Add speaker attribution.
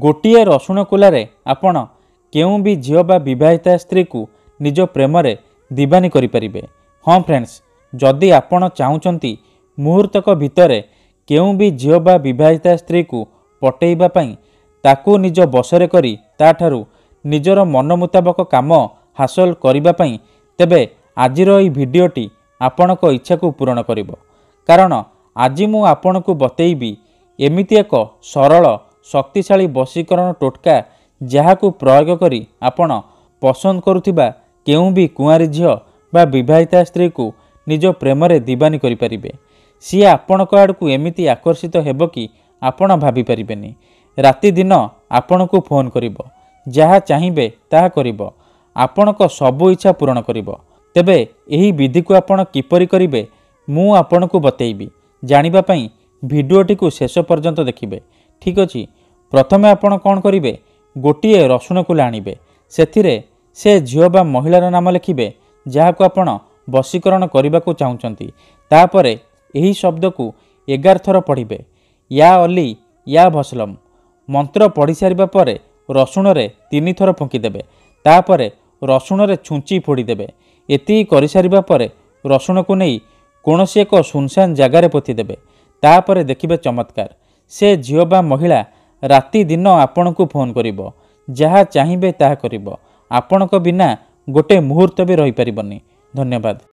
Speaker 1: ଗୋଟିଏ ରସୁଣ କୁଲାରେ ଆପଣ କେଉଁ ବି ଝିଅ ବା ବିବାହିତା ସ୍ତ୍ରୀକୁ ନିଜ ପ୍ରେମରେ ଦିବାନୀ କରିପାରିବେ ହଁ ଫ୍ରେଣ୍ଡସ୍ ଯଦି ଆପଣ ଚାହୁଁଛନ୍ତି ମୁହୂର୍ତ୍ତକ ଭିତରେ କେଉଁ ବି ଝିଅ ବା ବିବାହିତା ସ୍ତ୍ରୀକୁ ପଟେଇବା ପାଇଁ ତାକୁ ନିଜ ବସରେ କରି ତା'ଠାରୁ ନିଜର ମନ ମୁତାବକ କାମ ହାସଲ କରିବା ପାଇଁ ତେବେ ଆଜିର ଏହି ଭିଡ଼ିଓଟି ଆପଣଙ୍କ ଇଚ୍ଛାକୁ ପୂରଣ କରିବ କାରଣ ଆଜି ମୁଁ ଆପଣଙ୍କୁ ବତେଇବି ଏମିତି ଏକ ସରଳ ଶକ୍ତିଶାଳୀ ବଶୀକରଣ ଟୋଟକା ଯାହାକୁ ପ୍ରୟୋଗ କରି ଆପଣ ପସନ୍ଦ କରୁଥିବା କେଉଁ ବି କୁଆଁରୀ ଝିଅ ବା ବିବାହିତା ସ୍ତ୍ରୀକୁ ନିଜ ପ୍ରେମରେ ଦିବାନୀ କରିପାରିବେ ସିଏ ଆପଣଙ୍କ ଆଡ଼କୁ ଏମିତି ଆକର୍ଷିତ ହେବ କି ଆପଣ ଭାବିପାରିବେନି ରାତିଦିନ ଆପଣଙ୍କୁ ଫୋନ୍ କରିବ ଯାହା ଚାହିଁବେ ତାହା କରିବ ଆପଣଙ୍କ ସବୁ ଇଚ୍ଛା ପୂରଣ କରିବ ତେବେ ଏହି ବିଧିକୁ ଆପଣ କିପରି କରିବେ ମୁଁ ଆପଣଙ୍କୁ ବତେଇବି ଜାଣିବା ପାଇଁ ଭିଡ଼ିଓଟିକୁ ଶେଷ ପର୍ଯ୍ୟନ୍ତ ଦେଖିବେ ଠିକ୍ ଅଛି ପ୍ରଥମେ ଆପଣ କ'ଣ କରିବେ ଗୋଟିଏ ରସୁଣକୁଲା ଆଣିବେ ସେଥିରେ ସେ ଝିଅ ବା ମହିଳାର ନାମ ଲେଖିବେ ଯାହାକୁ ଆପଣ ବଶୀକରଣ କରିବାକୁ ଚାହୁଁଛନ୍ତି ତାପରେ ଏହି ଶବ୍ଦକୁ ଏଗାର ଥର ପଢ଼ିବେ ୟା ଅଲି ୟା ଭସଲମ ମନ୍ତ୍ର ପଢ଼ିସାରିବା ପରେ ରସୁଣରେ ତିନି ଥର ଫୁଙ୍କିଦେବେ ତାପରେ ରସୁଣରେ ଛୁଞ୍ଚି ଫୋଡ଼ିଦେବେ ଏତିକି କରିସାରିବା ପରେ ରସୁଣକୁ ନେଇ କୌଣସି ଏକ ଶୁନଶାନ ଜାଗାରେ ପୋତିଦେବେ ତାପରେ ଦେଖିବେ ଚମତ୍କାର ସେ ଝିଅ ବା ମହିଳା ରାତିଦିନ ଆପଣଙ୍କୁ ଫୋନ୍ କରିବ ଯାହା ଚାହିଁବେ ତାହା କରିବ ଆପଣଙ୍କ ବିନା ଗୋଟେ ମୁହୂର୍ତ୍ତ ବି ରହିପାରିବନି ଧନ୍ୟବାଦ